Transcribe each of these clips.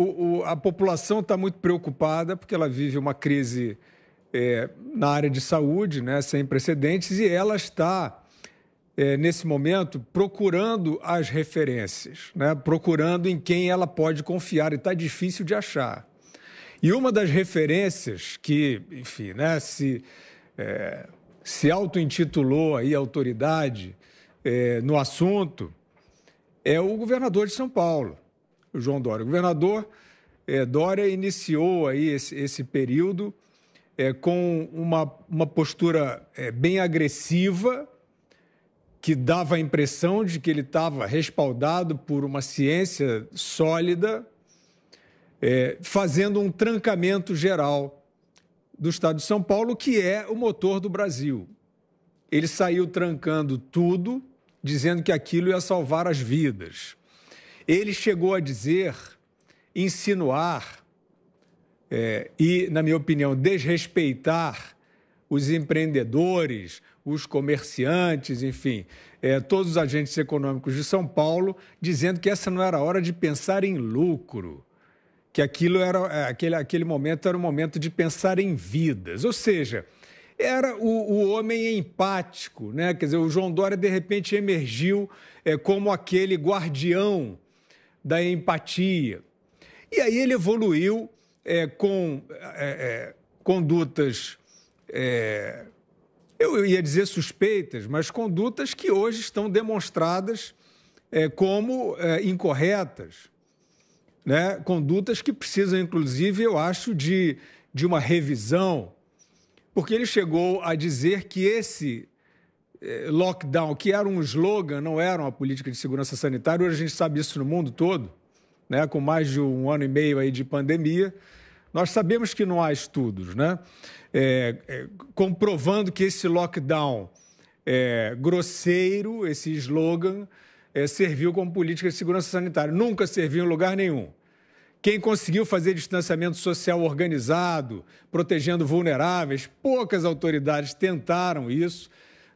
o, o, a população está muito preocupada porque ela vive uma crise é, na área de saúde, né, sem precedentes, e ela está, é, nesse momento, procurando as referências, né, procurando em quem ela pode confiar, e está difícil de achar. E uma das referências que, enfim, né, se, é, se auto-intitulou aí autoridade é, no assunto é o governador de São Paulo. João Dória. O governador é, Dória iniciou aí esse, esse período é, com uma, uma postura é, bem agressiva, que dava a impressão de que ele estava respaldado por uma ciência sólida, fazendo um trancamento geral do Estado de São Paulo, que é o motor do Brasil. Ele saiu trancando tudo, dizendo que aquilo ia salvar as vidas. Ele chegou a dizer, insinuar é, e, na minha opinião, desrespeitar os empreendedores, os comerciantes, enfim, é, todos os agentes econômicos de São Paulo, dizendo que essa não era a hora de pensar em lucro, que aquilo era é, aquele, aquele momento era o momento de pensar em vidas. Ou seja, era o, o, homem empático, né? Quer dizer, o João Dória de repente emergiu é, como aquele guardião da empatia. E aí ele evoluiu é, com é, é, condutas, é, eu ia dizer suspeitas, mas condutas que hoje estão demonstradas é, como é, incorretas. Né? Condutas que precisam, inclusive, eu acho, de, de uma revisão, porque ele chegou a dizer que esse eh, lockdown, que era um slogan, não era uma política de segurança sanitária, hoje a gente sabe isso no mundo todo, né? com mais de um ano e meio aí de pandemia, nós sabemos que não há estudos né? É, é, comprovando que esse lockdown é, grosseiro, esse slogan, é, serviu como política de segurança sanitária. Nunca serviu em lugar nenhum. Quem conseguiu fazer distanciamento social organizado, protegendo vulneráveis, poucas autoridades tentaram isso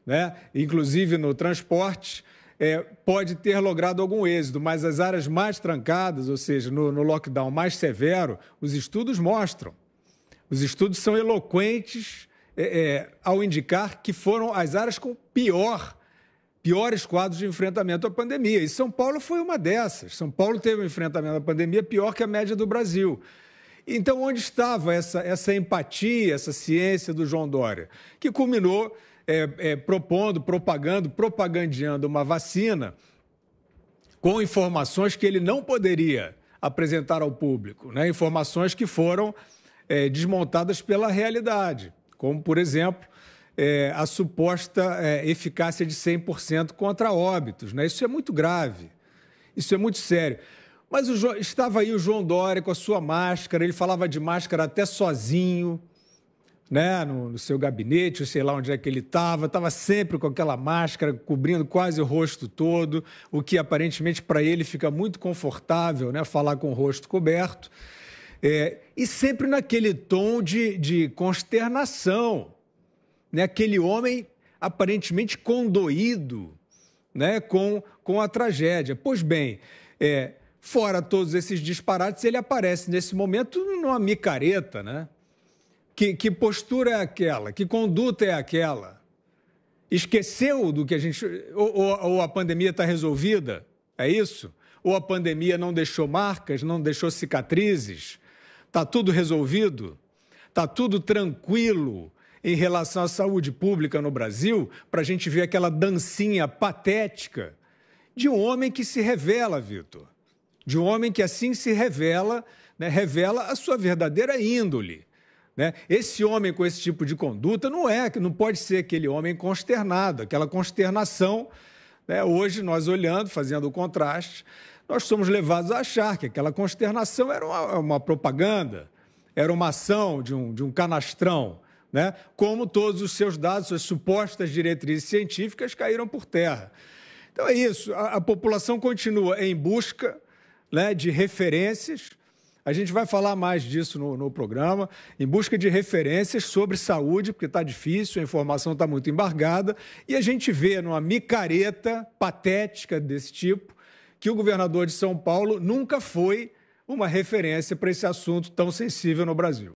né? inclusive no transporte, é, pode ter logrado algum êxito, mas as áreas mais trancadas, ou seja, no, no lockdown mais severo, os estudos mostram. Os estudos são eloquentes é, é, ao indicar que foram as áreas com pior piores quadros de enfrentamento à pandemia. E São Paulo foi uma dessas. São Paulo teve um enfrentamento à pandemia pior que a média do Brasil. Então, onde estava essa, essa empatia, essa ciência do João Dória, que culminou é, é, propondo, propagando, propagandeando uma vacina com informações que ele não poderia apresentar ao público, né? informações que foram é, desmontadas pela realidade, como, por exemplo, é, a suposta é, eficácia de 100% contra óbitos. Né? Isso é muito grave, isso é muito sério. Mas estava aí o João Dória com a sua máscara, ele falava de máscara até sozinho, né? no, no seu gabinete, eu sei lá onde é que ele estava, estava sempre com aquela máscara cobrindo quase o rosto todo, o que aparentemente para ele fica muito confortável, né? falar com o rosto coberto. É, e sempre naquele tom de, de consternação. Né? Aquele homem aparentemente condoído né? com, com a tragédia. Pois bem, é, Fora todos esses disparates, ele aparece nesse momento numa micareta, né? Que, que postura é aquela? Que conduta é aquela? Esqueceu do que a gente. Ou, ou, ou a pandemia está resolvida? É isso? Ou a pandemia não deixou marcas, não deixou cicatrizes? Está tudo resolvido? Está tudo tranquilo? em relação à saúde pública no Brasil, para a gente ver aquela dancinha patética de um homem que se revela, Vitor, de um homem que assim se revela, né, revela a sua verdadeira índole. Né? Esse homem com esse tipo de conduta não é, não pode ser aquele homem consternado, aquela consternação. Né? Hoje, nós olhando, fazendo o contraste, nós somos levados a achar que aquela consternação era uma, uma propaganda, era uma ação de um, de um canastrão. Né? Como todos os seus dados, suas supostas diretrizes científicas caíram por terra. Então é isso, a, a população continua em busca né, de referências. A gente vai falar mais disso no, no, programa, em busca de referências sobre saúde, porque está difícil, a informação está muito embargada, e a gente vê numa micareta patética desse tipo que o governador de São Paulo nunca foi uma referência para esse assunto tão sensível no Brasil.